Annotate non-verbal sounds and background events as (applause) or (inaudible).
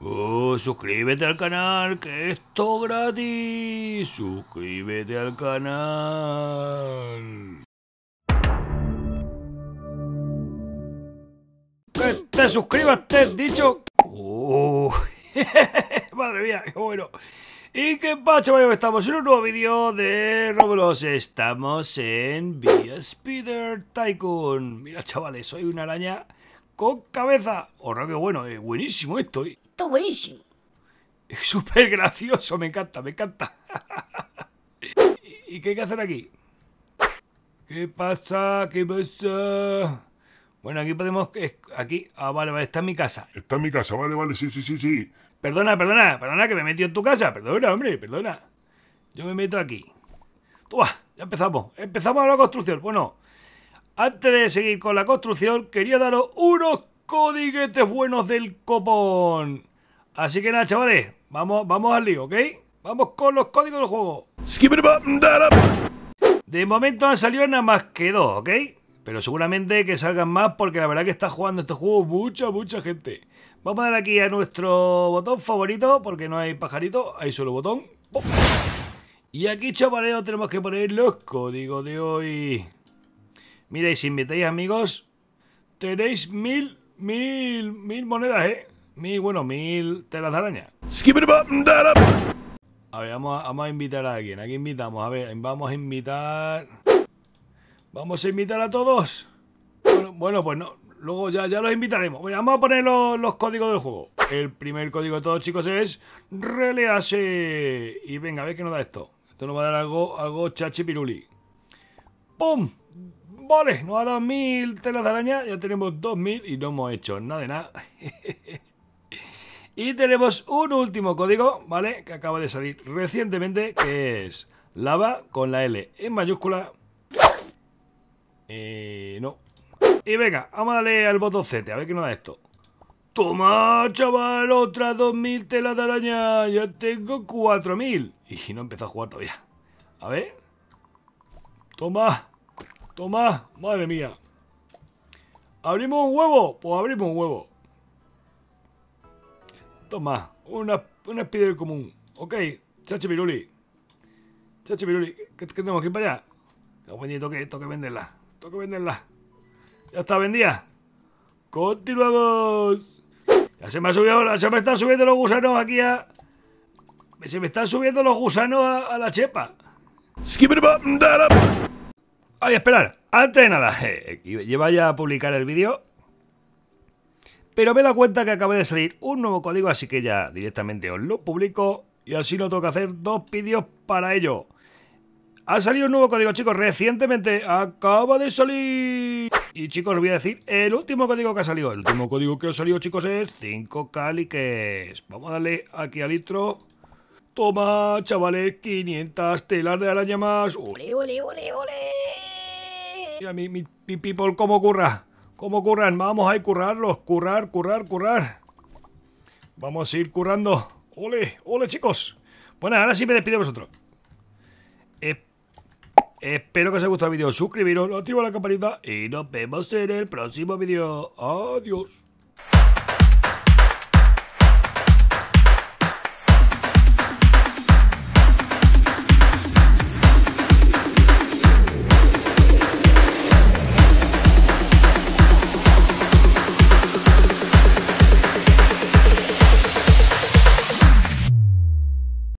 Oh, suscríbete al canal, que esto gratis. Suscríbete al canal. te suscribas, te he dicho. Oh. (laughs) Madre mía, qué bueno. Y qué pacho, chavales, estamos en un nuevo vídeo de Roblox. Estamos en Via Speeder Tycoon. Mira, chavales, soy una araña con cabeza. Oh, qué bueno, eh, buenísimo esto. Eh. Está buenísimo. ¡Es Súper gracioso, me encanta, me encanta. (laughs) ¿Y, qué hay que hacer aquí? ¿Qué pasa? ¿Qué pasa? Bueno, aquí podemos... Aquí... Ah, vale, vale, está en mi casa. Está en mi casa, vale, vale, sí, sí, sí, sí. Perdona, perdona, perdona que me he en tu casa. Perdona, hombre, perdona. Yo me meto aquí. ¡Tua! Ya empezamos. Empezamos la construcción. Bueno, antes de seguir con la construcción, quería daros unos codiguetes buenos del copón. Así que nada, chavales, vamos, vamos al lío, ¿ok? Vamos con los códigos del juego. De momento han salido nada más que dos, ¿ok? Pero seguramente que salgan más porque la verdad que está jugando este juego mucha, mucha gente. Vamos a dar aquí a nuestro botón favorito porque no hay pajarito, hay solo botón. Y aquí, chavales, tenemos que poner los códigos de hoy. Mira, y si invitéis amigos, tenéis mil mil, mil monedas, ¿eh? Mil, bueno, mil telas de araña. A ver, vamos a, vamos a invitar a alguien. ¿A quién invitamos? A ver, vamos a invitar... Vamos a invitar a todos. Bueno, pues no. Luego ya, ya los invitaremos. vamos a poner los, códigos del juego. El primer código de todos, chicos, es... Release. Y venga, a ver qué nos da esto. Esto nos va a dar algo, algo chachi piruli. ¡Pum! Vale, nos ha dado mil telas de araña, ya tenemos dos mil y no hemos hecho nada de nada. (laughs) y tenemos un último código, ¿vale? Que acaba de salir recientemente, que es lava con la L en mayúscula. Eh, no. Y venga, vamos a darle al botón Z, a ver qué nos da esto. Toma, chaval, otras 2000 telas de araña. Ya tengo 4000. Y no he empezado a jugar todavía. A ver. Toma. Toma, madre mía. ¿Abrimos un huevo? Pues abrimos un huevo. Toma, una, una spider común. Ok, chachi piruli. Chachi piruli, ¿qué, qué tenemos que para allá? tengo que venderla, venderla. que venderla. Ya está vendida. Continuamos. Ya se me ha subido, se me están subiendo los gusanos aquí a... Se me están subiendo los gusanos a, la chepa. Skip it Voy a esperar. Antes de nada, (laughs) eh, lleva ya a publicar el vídeo. Pero me he dado cuenta que acaba de salir un nuevo código, así que ya directamente os lo publico. Y así no tengo que hacer dos vídeos para ello. Ha salido un nuevo código, chicos, recientemente. Acaba de salir. Y chicos, os voy a decir el último código que ha salido. El último código que ha salido, chicos, es 5 caliques. Vamos a darle aquí al intro. Toma, chavales, 500 telas de araña más. ¡Ole, ole, ole, ole! Mira, mi, mi, mi people, cómo curra. Cómo curran. Vamos a ir currarlos. Currar, currar, currar. Vamos a ir currando. Ole, ole, chicos. Bueno, ahora sí me despido de vosotros. espero que os haya gustado el vídeo. Suscribiros, activa la campanita y nos vemos en el próximo vídeo. Adiós.